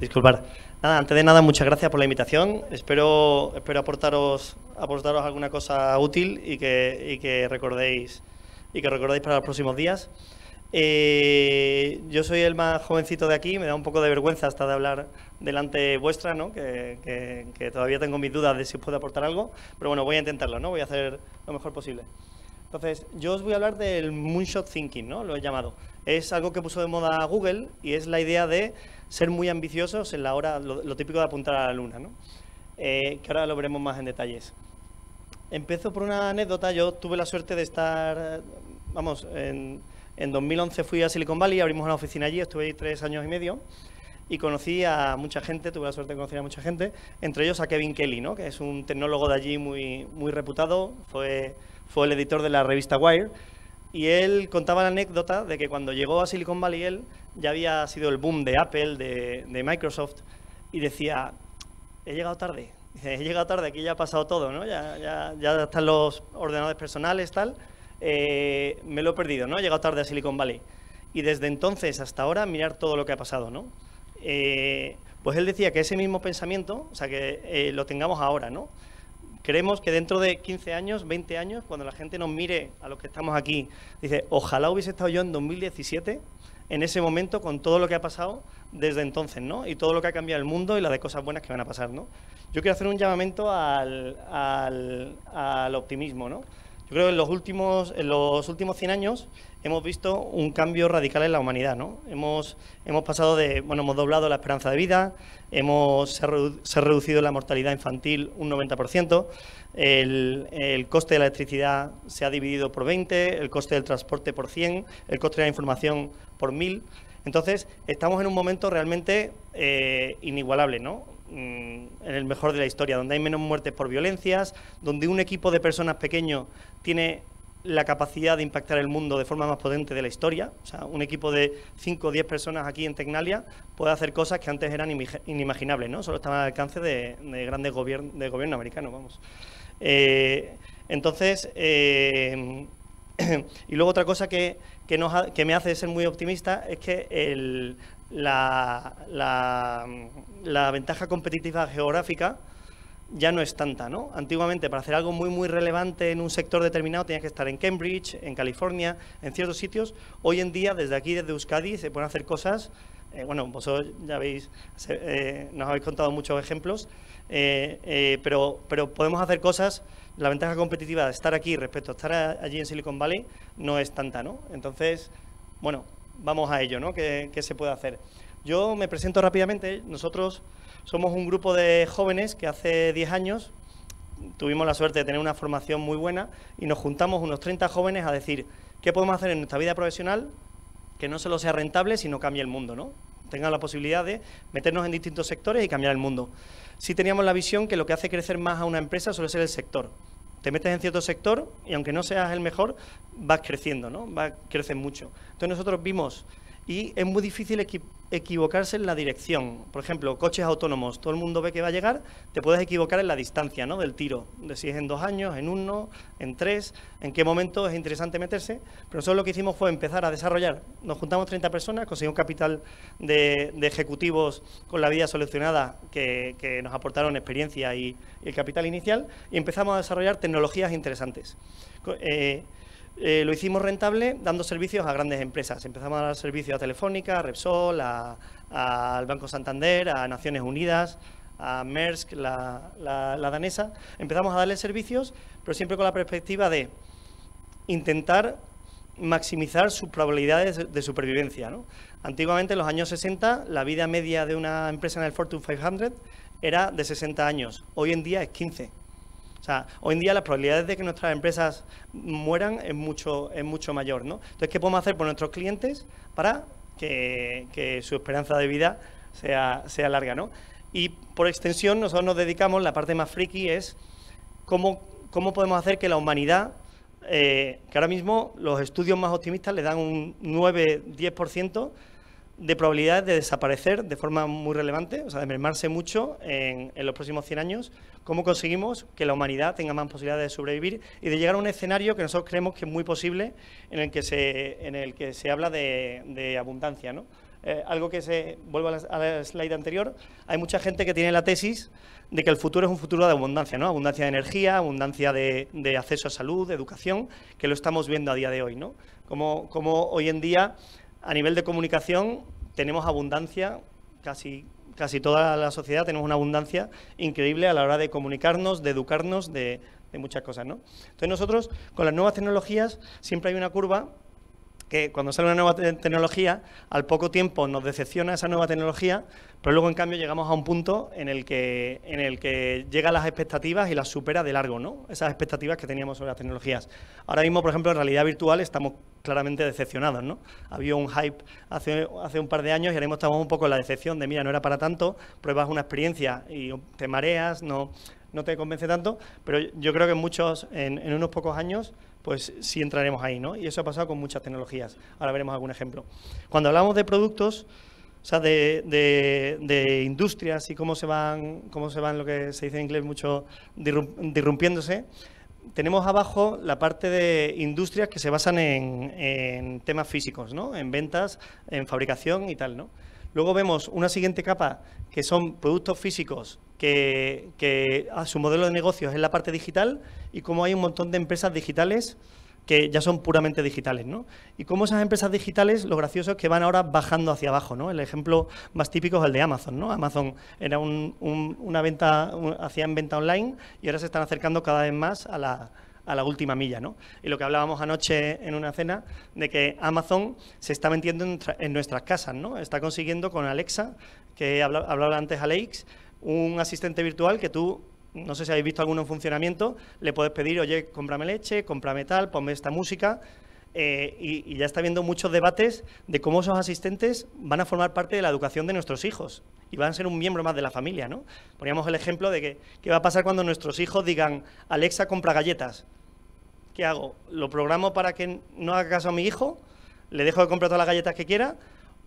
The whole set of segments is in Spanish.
Disculpad. Nada, antes de nada, muchas gracias por la invitación. Espero, espero aportaros, aportaros alguna cosa útil y que, recordéis y que recordéis para los próximos días. Eh, yo soy el más jovencito de aquí, me da un poco de vergüenza hasta de hablar delante vuestra, que, todavía tengo mis dudas de si os puedo aportar algo, pero bueno, voy a intentarlo, ¿no? voy a hacer lo mejor posible. Entonces, yo os voy a hablar del moonshot thinking, ¿no? lo he llamado. Es algo que puso de moda Google y es la idea de ser muy ambiciosos en la hora, lo, típico de apuntar a la luna, ¿no? Eh, que ahora lo veremos más en detalles. Empiezo por una anécdota. Yo tuve la suerte de estar, vamos, en, 2011 fui a Silicon Valley, abrimos una oficina allí, estuve ahí tres años y medio y conocí a mucha gente, tuve la suerte de conocer a mucha gente, entre ellos a Kevin Kelly, que es un tecnólogo de allí muy, muy reputado, fue, fue el editor de la revista Wire y él contaba la anécdota de que cuando llegó a Silicon Valley él ya había sido el boom de Apple, de, Microsoft, y decía, he llegado tarde, he llegado tarde, aquí ya ha pasado todo, Ya, están los ordenadores personales, tal, eh, me lo he perdido, ¿no? He llegado tarde a Silicon Valley. Y desde entonces hasta ahora mirar todo lo que ha pasado, ¿no? Eh, pues él decía que ese mismo pensamiento, o sea, que eh, lo tengamos ahora, ¿no? Creemos que dentro de 15 años, 20 años, cuando la gente nos mire a los que estamos aquí, dice, ojalá hubiese estado yo en 2017, en ese momento, con todo lo que ha pasado desde entonces, ¿no? Y todo lo que ha cambiado el mundo y las de cosas buenas que van a pasar, ¿no? Yo quiero hacer un llamamiento al, al optimismo, ¿no? Yo creo que en los últimos, en los últimos 100 años hemos visto un cambio radical en la humanidad, ¿no? Hemos, hemos pasado de, bueno, hemos doblado la esperanza de vida, hemos, se, ha, reducido la mortalidad infantil un 90%, el, el, coste de la electricidad se ha dividido por 20, el coste del transporte por 100, el coste de la información por 1000. Entonces, estamos en un momento realmente eh, inigualable, ¿no? Mm, en el mejor de la historia, donde hay menos muertes por violencias, donde un equipo de personas pequeño tiene la capacidad de impactar el mundo de forma más potente de la historia. O sea, un equipo de 5 o 10 personas aquí en Tecnalia puede hacer cosas que antes eran inimaginables, ¿no? Solo estaban al alcance de, grandes gobiernos, de gobierno americano, vamos. Eh, entonces, eh, y luego otra cosa que me hace ser muy optimista es que el, la, ventaja competitiva geográfica ya no es tanta, ¿no? Antiguamente, para hacer algo muy, muy relevante en un sector determinado, tenías que estar en Cambridge, en California, en ciertos sitios. Hoy en día, desde aquí, desde Euskadi, se pueden hacer cosas. Eh, bueno, vosotros ya eh, nos habéis contado muchos ejemplos, eh, pero, pero podemos hacer cosas. La ventaja competitiva de estar aquí respecto a estar allí en Silicon Valley no es tanta, ¿no? Entonces, bueno, vamos a ello, ¿no? ¿Qué, se puede hacer? Yo me presento rápidamente. Nosotros somos un grupo de jóvenes que hace 10 años tuvimos la suerte de tener una formación muy buena y nos juntamos unos 30 jóvenes a decir qué podemos hacer en nuestra vida profesional que no solo sea rentable, sino cambie el mundo, ¿no? Tengan la posibilidad de meternos en distintos sectores y cambiar el mundo. Sí teníamos la visión que lo que hace crecer más a una empresa suele ser el sector te metes en cierto sector y aunque no seas el mejor, vas creciendo, ¿no? Va, creces mucho. Entonces nosotros vimos y es muy difícil equivocarse en la dirección. Por ejemplo, coches autónomos, todo el mundo ve que va a llegar, te puedes equivocar en la distancia ¿no? del tiro, de si es en dos años, en uno, en tres, en qué momento es interesante meterse. Pero nosotros lo que hicimos fue empezar a desarrollar. Nos juntamos 30 personas, conseguimos capital de, ejecutivos con la vida solucionada que, nos aportaron experiencia y, el capital inicial y empezamos a desarrollar tecnologías interesantes. Eh, eh, lo hicimos rentable dando servicios a grandes empresas. Empezamos a dar servicios a Telefónica, a Repsol, al Banco Santander, a Naciones Unidas, a Maersk, la, la, danesa. Empezamos a darle servicios, pero siempre con la perspectiva de intentar maximizar sus probabilidades de supervivencia. ¿no? Antiguamente, en los años 60, la vida media de una empresa en el Fortune 500 era de 60 años. Hoy en día es 15. O sea, hoy en día las probabilidades de que nuestras empresas mueran es mucho, es mucho mayor, ¿no? Entonces, ¿qué podemos hacer por nuestros clientes para que, su esperanza de vida sea, larga, ¿no? Y por extensión, nosotros nos dedicamos, la parte más friki es cómo, podemos hacer que la humanidad, eh, que ahora mismo los estudios más optimistas le dan un 9-10%, de probabilidad de desaparecer de forma muy relevante, o sea, de mermarse mucho en, los próximos 100 años, cómo conseguimos que la humanidad tenga más posibilidades de sobrevivir y de llegar a un escenario que nosotros creemos que es muy posible en el que se, en el que se habla de, abundancia. Eh, algo que se, vuelvo a la, slide anterior, hay mucha gente que tiene la tesis de que el futuro es un futuro de abundancia, ¿no? abundancia de energía, abundancia de, acceso a salud, de educación, que lo estamos viendo a día de hoy. ¿no? Como, como hoy en día a nivel de comunicación tenemos abundancia, casi, casi toda la sociedad tenemos una abundancia increíble a la hora de comunicarnos, de educarnos, de, muchas cosas. ¿no? Entonces nosotros con las nuevas tecnologías siempre hay una curva que cuando sale una nueva tecnología, al poco tiempo nos decepciona esa nueva tecnología, pero luego en cambio llegamos a un punto en el que, en el que llega las expectativas y las supera de largo, ¿no? Esas expectativas que teníamos sobre las tecnologías. Ahora mismo, por ejemplo, en realidad virtual estamos claramente decepcionados, ¿no? Había un hype hace, hace un par de años y ahora mismo estamos un poco en la decepción de, mira, no era para tanto, pruebas una experiencia y te mareas, no, no te convence tanto, pero yo creo que muchos, en unos pocos años, pues sí entraremos ahí, ¿no? Y eso ha pasado con muchas tecnologías. Ahora veremos algún ejemplo. Cuando hablamos de productos, o sea, de, industrias y cómo se van, cómo se van, lo que se dice en inglés mucho, disrumpiéndose. Tenemos abajo la parte de industrias que se basan en, en, temas físicos, ¿no? En ventas, en fabricación y tal, ¿no? Luego vemos una siguiente capa que son productos físicos que, su modelo de negocios es la parte digital y cómo hay un montón de empresas digitales que ya son puramente digitales, ¿no? Y cómo esas empresas digitales, lo gracioso es que van ahora bajando hacia abajo, El ejemplo más típico es el de Amazon, ¿no? Amazon era una venta, hacían venta online y ahora se están acercando cada vez más a la, última milla, ¿no? Y lo que hablábamos anoche en una cena, de que Amazon se está metiendo en, nuestras casas, ¿no? Está consiguiendo con Alexa, que hablaba, antes antes Alex, un asistente virtual que tú, no sé si habéis visto alguno en funcionamiento, le puedes pedir, oye, cómprame leche, cómprame tal, ponme esta música. Eh, y, ya está habiendo muchos debates de cómo esos asistentes van a formar parte de la educación de nuestros hijos y van a ser un miembro más de la familia, ¿no? Poníamos el ejemplo de que qué va a pasar cuando nuestros hijos digan, Alexa, compra galletas. ¿Qué hago? ¿Lo programo para que no haga caso a mi hijo? ¿Le dejo de comprar todas las galletas que quiera?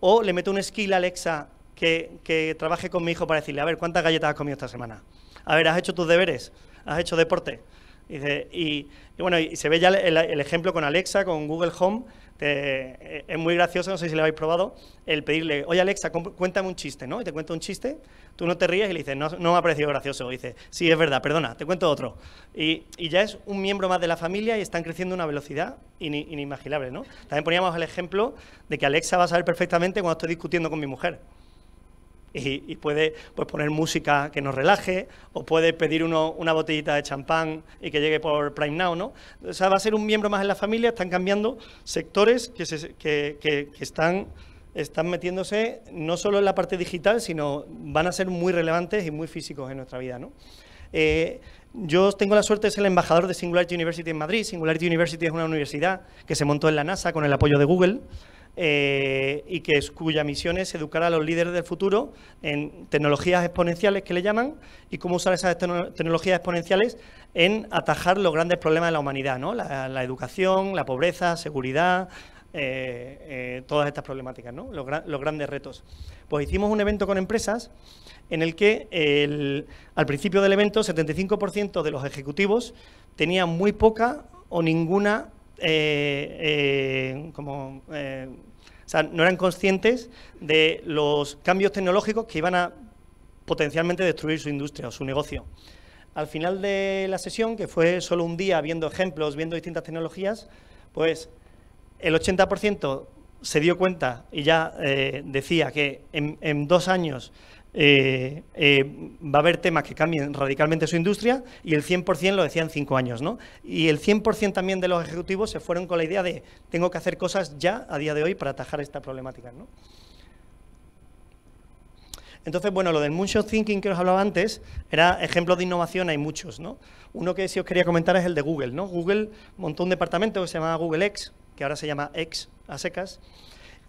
¿O le meto un skill a Alexa que, trabaje con mi hijo para decirle, a ver, ¿cuántas galletas has comido esta semana? A ver, ¿has hecho tus deberes? ¿Has hecho deporte? Y, bueno, y se ve ya el, ejemplo con Alexa, con Google Home. Eh, es muy gracioso, no sé si le habéis probado, el pedirle, oye Alexa, cuéntame un chiste, ¿no? Y te cuento un chiste, tú no te ríes y le dices, no, no me ha parecido gracioso. Y dice, sí, es verdad, perdona, te cuento otro. Y, ya es un miembro más de la familia y están creciendo a una velocidad inimaginable, ¿no? También poníamos el ejemplo de que Alexa va a saber perfectamente cuando estoy discutiendo con mi mujer y, puede pues, poner música que nos relaje o puede pedir una botellita de champán y que llegue por Prime Now, ¿no? O sea, va a ser un miembro más en la familia, están cambiando sectores que, están, metiéndose no solo en la parte digital, sino van a ser muy relevantes y muy físicos en nuestra vida, ¿no? Eh, yo tengo la suerte de ser el embajador de Singularity University en Madrid. Singularity University es una universidad que se montó en la NASA con el apoyo de Google. Eh, y que es, cuya misión es educar a los líderes del futuro en tecnologías exponenciales que le llaman y cómo usar esas tecnologías exponenciales en atajar los grandes problemas de la humanidad, ¿no? la, educación, la pobreza, seguridad, eh, eh, todas estas problemáticas, ¿no? los, grandes retos. Pues hicimos un evento con empresas en el que al principio del evento 75% de los ejecutivos tenían muy poca o ninguna eh, eh, eh, no eran conscientes de los cambios tecnológicos que iban a potencialmente destruir su industria o su negocio. Al final de la sesión, que fue solo un día viendo ejemplos, viendo distintas tecnologías, pues el 80% se dio cuenta y ya decía que en, dos años eh, eh, va a haber temas que cambien radicalmente su industria y el 100% lo decían en cinco años. ¿no? Y el 100% también de los ejecutivos se fueron con la idea de tengo que hacer cosas ya a día de hoy para atajar esta problemática. Entonces, bueno, lo del moonshot thinking que os hablaba antes, era ejemplo de innovación, hay muchos, ¿no? Uno que sí os quería comentar es el de Google, ¿no? Google montó un departamento que se llamaba Google X, que ahora se llama X a secas,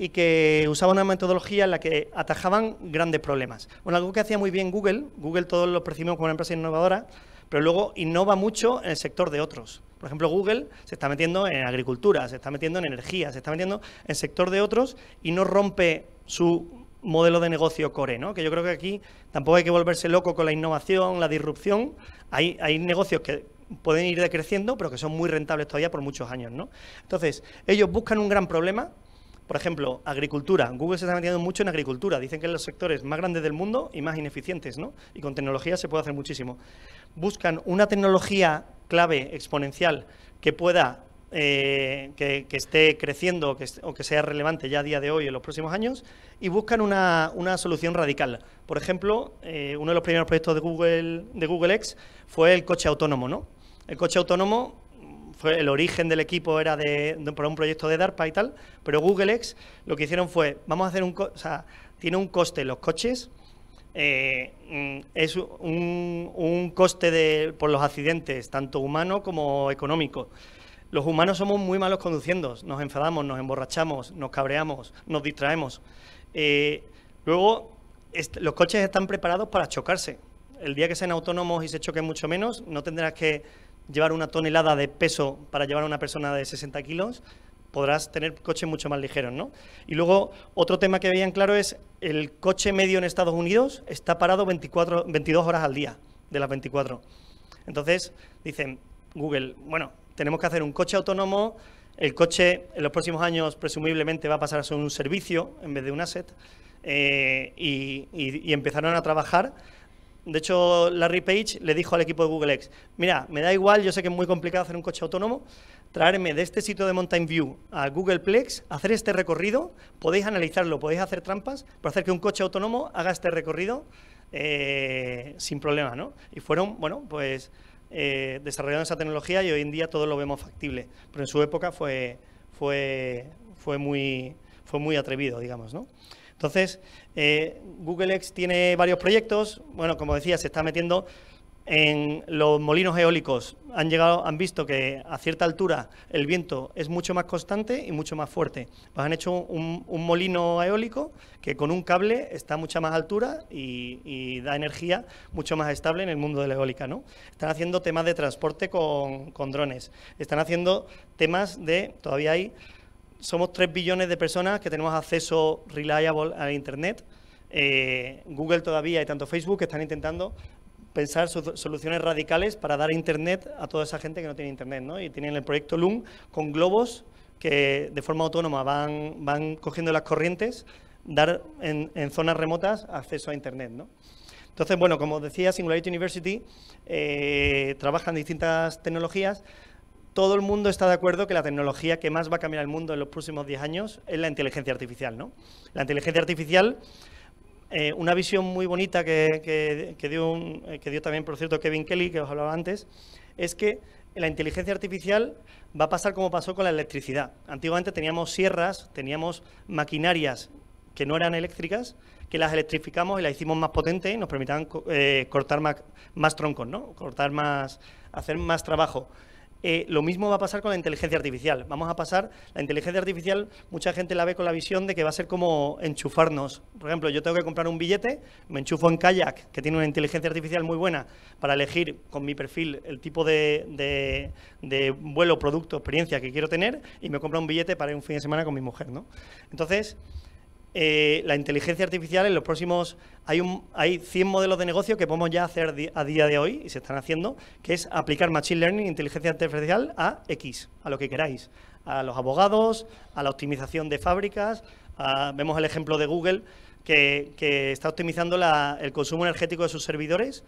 y que usaba una metodología en la que atajaban grandes problemas. Bueno, algo que hacía muy bien Google, Google todos lo percibimos como una empresa innovadora, pero luego innova mucho en el sector de otros. Por ejemplo, Google se está metiendo en agricultura, se está metiendo en energía, se está metiendo en el sector de otros y no rompe su modelo de negocio core, ¿no? Que yo creo que aquí tampoco hay que volverse loco con la innovación, la disrupción. Hay, hay negocios que pueden ir decreciendo, pero que son muy rentables todavía por muchos años, ¿no? Entonces, ellos buscan un gran problema, por ejemplo, agricultura. Google se está metiendo mucho en agricultura. Dicen que es los sectores más grandes del mundo y más ineficientes, ¿no? Y con tecnología se puede hacer muchísimo. Buscan una tecnología clave exponencial que pueda eh, que, esté creciendo que o que sea relevante ya a día de hoy en los próximos años y buscan una, solución radical. Por ejemplo, eh, uno de los primeros proyectos de Google, de Google X fue el coche autónomo. ¿no? El coche autónomo el origen del equipo era de, un proyecto de DARPA y tal, pero Google X lo que hicieron fue, vamos a hacer un, o tiene un coste los coches, eh, es un, coste por los accidentes, tanto humano como económico. Los humanos somos muy malos conduciendo, nos enfadamos, nos emborrachamos, nos cabreamos, nos distraemos. Eh, luego, los coches están preparados para chocarse. El día que sean autónomos y se choquen mucho menos, no tendrás que llevar una tonelada de peso para llevar a una persona de 60 kilos, podrás tener coches mucho más ligeros, ¿no? Y luego, otro tema que veían claro es el coche medio en Estados Unidos está parado 24, 22 horas al día, de las 24. Entonces, dicen Google, bueno, tenemos que hacer un coche autónomo, el coche en los próximos años presumiblemente va a pasar a ser un servicio en vez de un asset, eh, y, y empezaron a trabajar de hecho, Larry Page le dijo al equipo de Google X, mira, me da igual, yo sé que es muy complicado hacer un coche autónomo, traerme de este sitio de Mountain View a Google Plex, hacer este recorrido, podéis analizarlo, podéis hacer trampas para hacer que un coche autónomo haga este recorrido eh, sin problema, ¿no? Y fueron, bueno, pues eh, desarrollando esa tecnología y hoy en día todo lo vemos factible. Pero en su época fue, fue, muy, fue muy atrevido, digamos, ¿no? Entonces, eh, Google X tiene varios proyectos. Bueno, como decía, se está metiendo en los molinos eólicos. Han, llegado, han visto que a cierta altura el viento es mucho más constante y mucho más fuerte. han hecho un, molino eólico que con un cable está a mucha más altura y, da energía mucho más estable en el mundo de la eólica. ¿no? Están haciendo temas de transporte con, con drones. Están haciendo temas de, todavía hay somos 3 billones de personas que tenemos acceso reliable a Internet. Eh, Google todavía y tanto Facebook están intentando pensar soluciones radicales para dar Internet a toda esa gente que no tiene Internet. ¿no? Y tienen el proyecto Loom con globos que de forma autónoma van, cogiendo las corrientes, dar en, zonas remotas acceso a Internet. ¿no? Entonces, bueno, como decía, Singularity University eh, trabaja en distintas tecnologías todo el mundo está de acuerdo que la tecnología que más va a cambiar el mundo en los próximos 10 años es la inteligencia artificial, ¿no? La inteligencia artificial, eh, una visión muy bonita eh, que, dio también, por cierto, Kevin Kelly, que os hablaba antes, es que la inteligencia artificial va a pasar como pasó con la electricidad. Antiguamente teníamos sierras, teníamos maquinarias que no eran eléctricas, que las electrificamos y las hicimos más potentes y nos permitían eh, cortar más, más troncos, ¿no? Cortar más, hacer más trabajo. Eh, lo mismo va a pasar con la inteligencia artificial. Vamos a pasar, la inteligencia artificial, mucha gente la ve con la visión de que va a ser como enchufarnos. Por ejemplo, yo tengo que comprar un billete, me enchufo en Kayak, que tiene una inteligencia artificial muy buena para elegir con mi perfil el tipo de, vuelo, producto, experiencia que quiero tener y me compra un billete para ir un fin de semana con mi mujer. ¿no? Entonces, eh, la inteligencia artificial en los próximos... Hay, hay 100 modelos de negocio que podemos ya hacer a día de hoy, y se están haciendo, que es aplicar Machine Learning, inteligencia artificial, a X, a lo que queráis. A los abogados, a la optimización de fábricas, vemos el ejemplo de Google, que, está optimizando el consumo energético de sus servidores,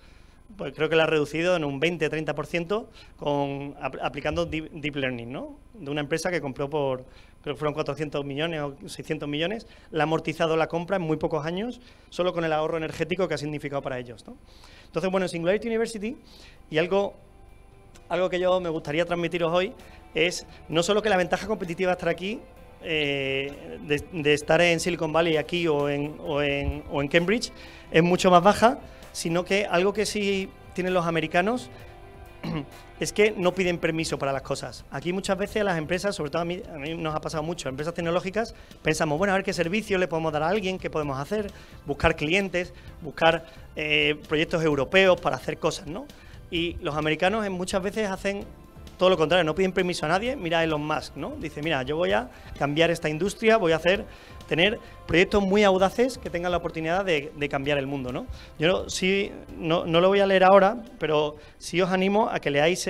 pues creo que la ha reducido en un 20-30% con, aplicando deep, Learning, ¿no? De una empresa que compró por, creo que fueron 400 millones o 600 millones, la ha amortizado la compra en muy pocos años, solo con el ahorro energético que ha significado para ellos, ¿no? Entonces, bueno, Singularity University, y algo, algo que yo me gustaría transmitiros hoy, es no solo que la ventaja competitiva de estar aquí, eh, de, estar en Silicon Valley aquí o en, o en, o en Cambridge, es mucho más baja, sino que algo que sí tienen los americanos es que no piden permiso para las cosas. Aquí muchas veces las empresas, sobre todo a mí, nos ha pasado mucho, empresas tecnológicas, pensamos, bueno, a ver qué servicio le podemos dar a alguien, qué podemos hacer, buscar clientes, buscar eh, proyectos europeos para hacer cosas, ¿no? Y los americanos muchas veces hacen todo lo contrario, no piden permiso a nadie, mira Elon Musk, ¿no? Dice, mira, yo voy a cambiar esta industria, voy a hacer, tener proyectos muy audaces que tengan la oportunidad de, cambiar el mundo. ¿no? Yo sí, no, lo voy a leer ahora, pero sí os animo a que leáis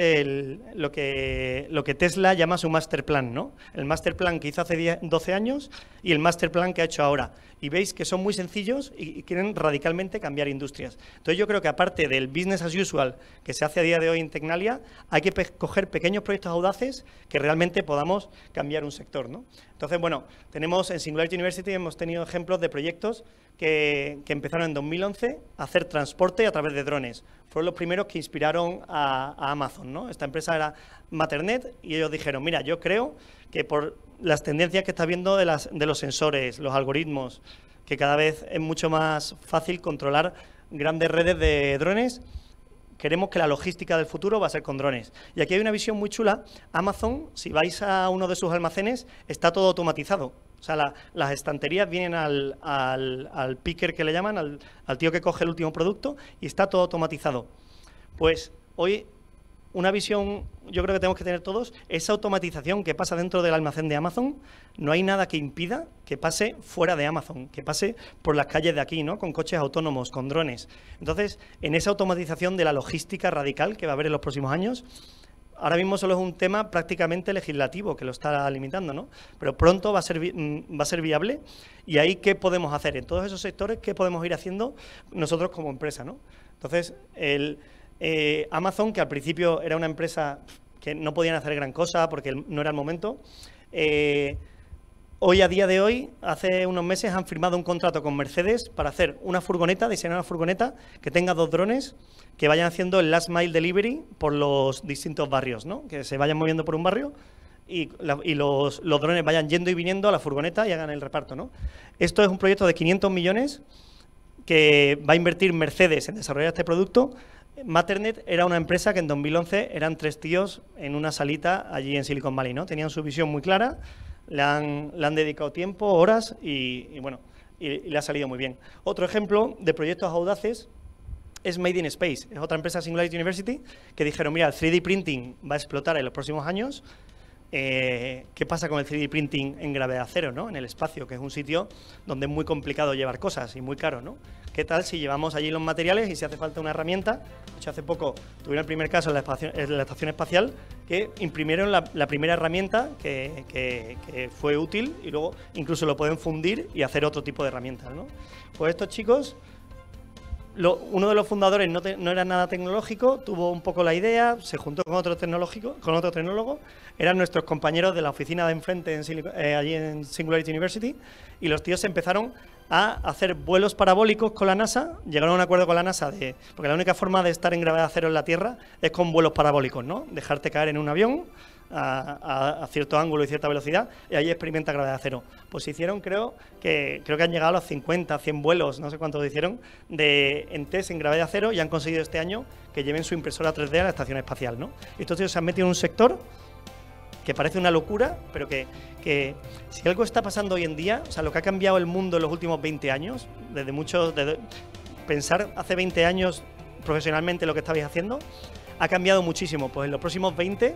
lo, que, lo que Tesla llama su master plan, ¿no? el master plan que hizo hace 12 años y el master plan que ha hecho ahora. Y veis que son muy sencillos y, quieren radicalmente cambiar industrias. Entonces yo creo que aparte del business as usual que se hace a día de hoy en Tecnalia, hay que coger pequeños proyectos audaces que realmente podamos cambiar un sector. ¿no? Entonces, bueno, tenemos en Singularity University hemos tenido ejemplos de proyectos que, empezaron en 2011 a hacer transporte a través de drones. Fueron los primeros que inspiraron a, Amazon. Esta empresa era Maternet y ellos dijeron, mira, yo creo que por las tendencias que está viendo de, de los sensores, los algoritmos, que cada vez es mucho más fácil controlar grandes redes de drones, queremos que la logística del futuro va a ser con drones. Y aquí hay una visión muy chula. Amazon, si vais a uno de sus almacenes, está todo automatizado. O sea, las estanterías vienen al, al, picker que le llaman, al, tío que coge el último producto y está todo automatizado. Pues hoy una visión, yo creo que tenemos que tener todos, esa automatización que pasa dentro del almacén de Amazon, no hay nada que impida que pase fuera de Amazon, que pase por las calles de aquí, ¿no? Con coches autónomos, con drones. Entonces, en esa automatización de la logística radical que va a haber en los próximos años, ahora mismo solo es un tema prácticamente legislativo que lo está limitando, ¿no? Pero pronto mm, va a ser, viable y ahí qué podemos hacer en todos esos sectores, qué podemos ir haciendo nosotros como empresa, ¿no? Entonces, el, eh, Amazon, que al principio era una empresa que no podían hacer gran cosa porque no era el momento, eh, Hoy, a día de hoy, hace unos meses han firmado un contrato con Mercedes para hacer una furgoneta, diseñar una furgoneta que tenga dos drones que vayan haciendo el last mile delivery por los distintos barrios, ¿no? Que se vayan moviendo por un barrio y, los, drones vayan yendo y viniendo a la furgoneta y hagan el reparto, ¿no? Esto es un proyecto de 500 millones que va a invertir Mercedes en desarrollar este producto. Maternet era una empresa que en 2011 eran tres tíos en una salita allí en Silicon Valley, ¿no? Tenían su visión muy clara le han, le han dedicado tiempo, horas y, bueno, y, le ha salido muy bien. Otro ejemplo de proyectos audaces es Made in Space, es otra empresa Singularity University que dijeron, mira, el 3D printing va a explotar en los próximos años eh, qué pasa con el 3D printing en gravedad cero, ¿no? En el espacio, que es un sitio donde es muy complicado llevar cosas y muy caro, ¿no? ¿Qué tal si llevamos allí los materiales y si hace falta una herramienta? hecho, hace poco tuvieron el primer caso en la, estación espacial que imprimieron la, primera herramienta que, fue útil y luego incluso lo pueden fundir y hacer otro tipo de herramientas, ¿no? Pues estos chicos uno de los fundadores no, era nada tecnológico, tuvo un poco la idea, se juntó con otro tecnológico, con otro tecnólogo, eran nuestros compañeros de la oficina de enfrente eh, allí en Singularity University, y los tíos empezaron a hacer vuelos parabólicos con la NASA, llegaron a un acuerdo con la NASA de, porque la única forma de estar en gravedad cero en la Tierra es con vuelos parabólicos, ¿no? Dejarte caer en un avión a, cierto ángulo y cierta velocidad y ahí experimenta gravedad cero. Pues hicieron, creo que, creo que han llegado a los 50, 100 vuelos, no sé cuántos hicieron, de, en test en gravedad cero y han conseguido este año que lleven su impresora 3D a la estación espacial. ¿no? Entonces se han metido en un sector que parece una locura, pero que, que, si algo está pasando hoy en día, o sea, lo que ha cambiado el mundo en los últimos 20 años, desde muchos, desde, pensar hace 20 años profesionalmente lo que estabais haciendo, ha cambiado muchísimo. Pues en los próximos 20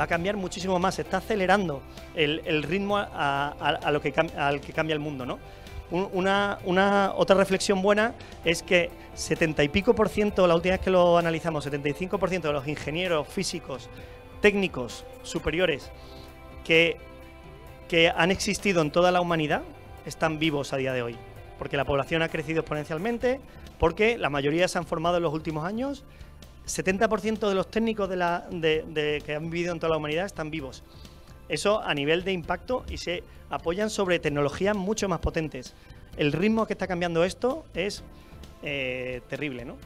va a cambiar muchísimo más. está acelerando el, ritmo a, lo que, al que cambia el mundo, ¿no? Una, otra reflexión buena es que 70 y pico por ciento, la última vez que lo analizamos, 75 de los ingenieros físicos, técnicos superiores que han existido en toda la humanidad están vivos a día de hoy. Porque la población ha crecido exponencialmente, porque la mayoría se han formado en los últimos años 70% de los técnicos de que han vivido en toda la humanidad están vivos. Eso a nivel de impacto y se apoyan sobre tecnologías mucho más potentes. El ritmo que está cambiando esto es eh, terrible, ¿no?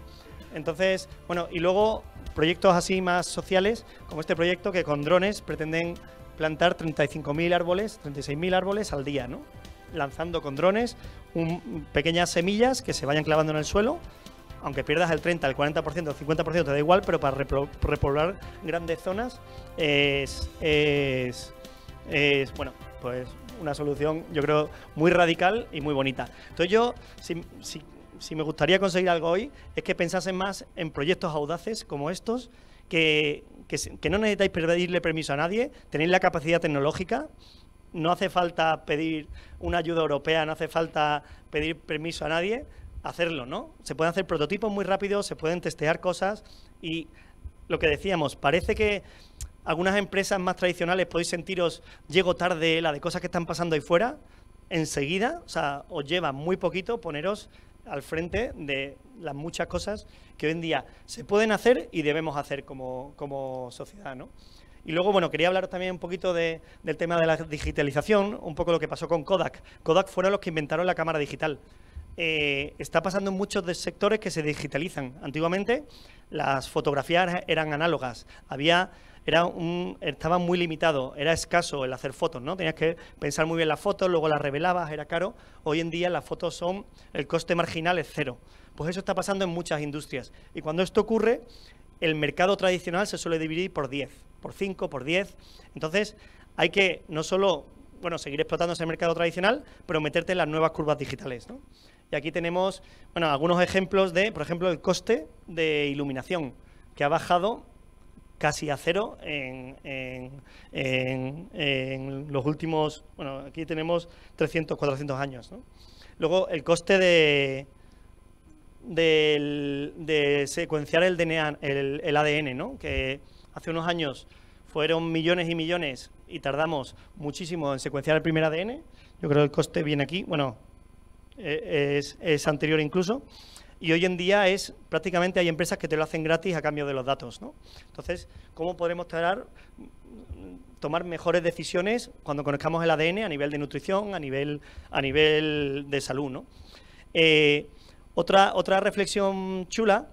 Entonces, bueno, y luego proyectos así más sociales, como este proyecto que con drones pretenden plantar 35.000 árboles, 36.000 árboles al día, ¿no? Lanzando con drones pequeñas semillas que se vayan clavando en el suelo aunque pierdas el 30, el 40%, el 50%, te da igual, pero para repoblar grandes zonas es, bueno, pues una solución, yo creo, muy radical y muy bonita. Entonces yo, si, me gustaría conseguir algo hoy, es que pensasen más en proyectos audaces como estos, que, que no necesitáis pedirle permiso a nadie, tenéis la capacidad tecnológica, no hace falta pedir una ayuda europea, no hace falta pedir permiso a nadie, hacerlo, ¿no? Se pueden hacer prototipos muy rápido se pueden testear cosas y lo que decíamos, parece que algunas empresas más tradicionales podéis sentiros, llego tarde, la de cosas que están pasando ahí fuera, enseguida, o sea, os lleva muy poquito poneros al frente de las muchas cosas que hoy en día se pueden hacer y debemos hacer como, como sociedad, ¿no? Y luego, bueno, quería hablar también un poquito del tema de la digitalización, un poco lo que pasó con Kodak. Kodak fueron los que inventaron la cámara digital. Eh, está pasando en muchos de sectores que se digitalizan. Antiguamente las fotografías eran análogas, había era un, estaba muy limitado, era escaso el hacer fotos, ¿no? Tenías que pensar muy bien las fotos, luego las revelabas, era caro. Hoy en día las fotos son, el coste marginal es cero. Pues eso está pasando en muchas industrias. Y cuando esto ocurre, el mercado tradicional se suele dividir por 10, por 5, por 10. Entonces, hay que no solo, bueno, seguir explotando ese mercado tradicional, pero meterte en las nuevas curvas digitales, ¿no? Y aquí tenemos, bueno, algunos ejemplos de, por ejemplo, el coste de iluminación, que ha bajado casi a cero en, los últimos, bueno, aquí tenemos 300, 400 años. ¿no? Luego, el coste de, de, secuenciar el DNA, ADN, ¿no? que hace unos años fueron millones y millones y tardamos muchísimo en secuenciar el primer ADN. Yo creo que el coste viene aquí. Bueno, eh, es, anterior incluso. Y hoy en día es prácticamente hay empresas que te lo hacen gratis a cambio de los datos. ¿no? Entonces, ¿cómo podremos tomar mejores decisiones cuando conozcamos el ADN a nivel de nutrición, a nivel, a nivel de salud? ¿no? Eh, otra, otra reflexión chula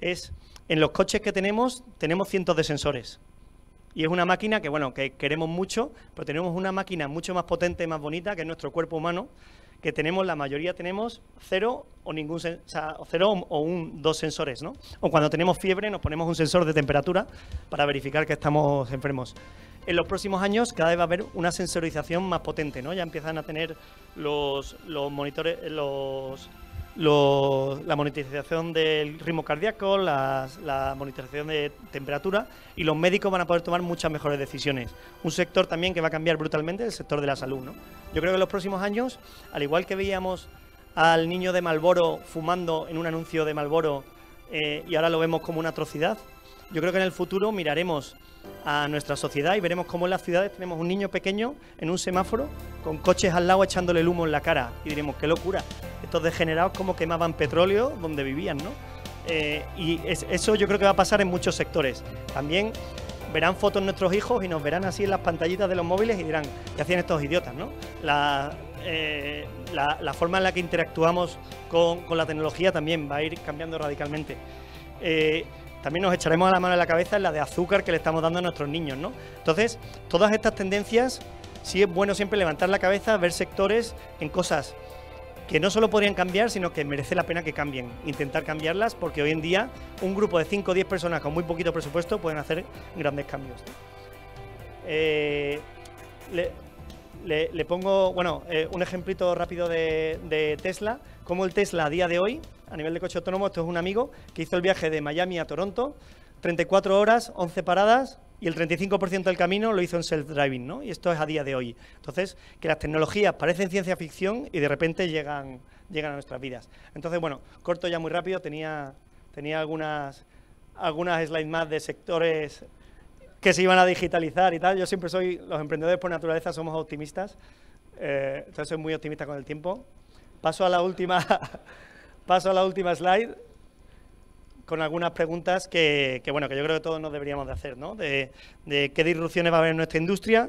es, en los coches que tenemos, tenemos cientos de sensores. Y es una máquina que, bueno, que queremos mucho, pero tenemos una máquina mucho más potente, más bonita, que es nuestro cuerpo humano, que tenemos, la mayoría tenemos cero o ningún o, cero o dos sensores, ¿no? O cuando tenemos fiebre nos ponemos un sensor de temperatura para verificar que estamos enfermos. En los próximos años cada vez va a haber una sensorización más potente, ¿no? Ya empiezan a tener los, los monitores, los la monitorización del ritmo cardíaco, la monitorización de temperatura y los médicos van a poder tomar muchas mejores decisiones. Un sector también que va a cambiar brutalmente, el sector de la salud. Yo creo que en los próximos años, al igual que veíamos al niño de Malboro fumando en un anuncio de Malboro eh, y ahora lo vemos como una atrocidad, yo creo que en el futuro miraremos a nuestra sociedad y veremos cómo en las ciudades tenemos un niño pequeño en un semáforo con coches al lado echándole el humo en la cara y diremos, qué locura, estos degenerados como quemaban petróleo donde vivían, ¿no? Eh, y eso yo creo que va a pasar en muchos sectores. También verán fotos nuestros hijos y nos verán así en las pantallitas de los móviles y dirán, ¿qué hacían estos idiotas, eh, La, forma en la que interactuamos con, la tecnología también va a ir cambiando radicalmente. Eh, también nos echaremos a la mano en la cabeza en la de azúcar que le estamos dando a nuestros niños, ¿no? Entonces, todas estas tendencias, sí es bueno siempre levantar la cabeza, ver sectores en cosas que no solo podrían cambiar, sino que merece la pena que cambien, intentar cambiarlas, porque hoy en día un grupo de 5 o 10 personas con muy poquito presupuesto pueden hacer grandes cambios. Eh, le, pongo, bueno, eh, un ejemplito rápido de, de Tesla, como el Tesla a día de hoy a nivel de coche autónomo, esto es un amigo que hizo el viaje de Miami a Toronto, 34 horas, 11 paradas, y el 35% del camino lo hizo en self-driving, ¿no? Y esto es a día de hoy. Entonces, que las tecnologías parecen ciencia ficción y de repente llegan, llegan a nuestras vidas. Entonces, bueno, corto ya muy rápido, tenía, tenía algunas, algunas slides más de sectores que se iban a digitalizar y tal. Yo siempre soy, los emprendedores por naturaleza somos optimistas, eh, entonces soy muy optimista con el tiempo. Paso a la última, Paso a la última slide con algunas preguntas que, bueno, que yo creo que todos nos deberíamos de hacer, ¿no? De, qué disrupciones va a haber en nuestra industria,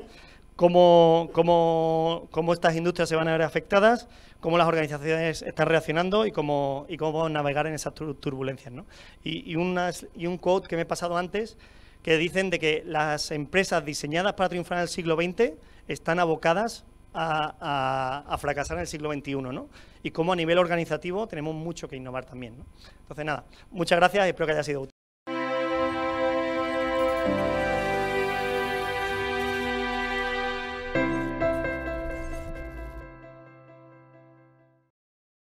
cómo, cómo, estas industrias se van a ver afectadas, cómo las organizaciones están reaccionando y cómo, y cómo navegar en esas turbulencias, ¿no? Y, unas, y un quote que me he pasado antes que dicen de que las empresas diseñadas para triunfar en el siglo XX están abocadas a, fracasar en el siglo XXI, ¿no? Y como a nivel organizativo tenemos mucho que innovar también, Entonces, nada, muchas gracias y espero que haya sido útil.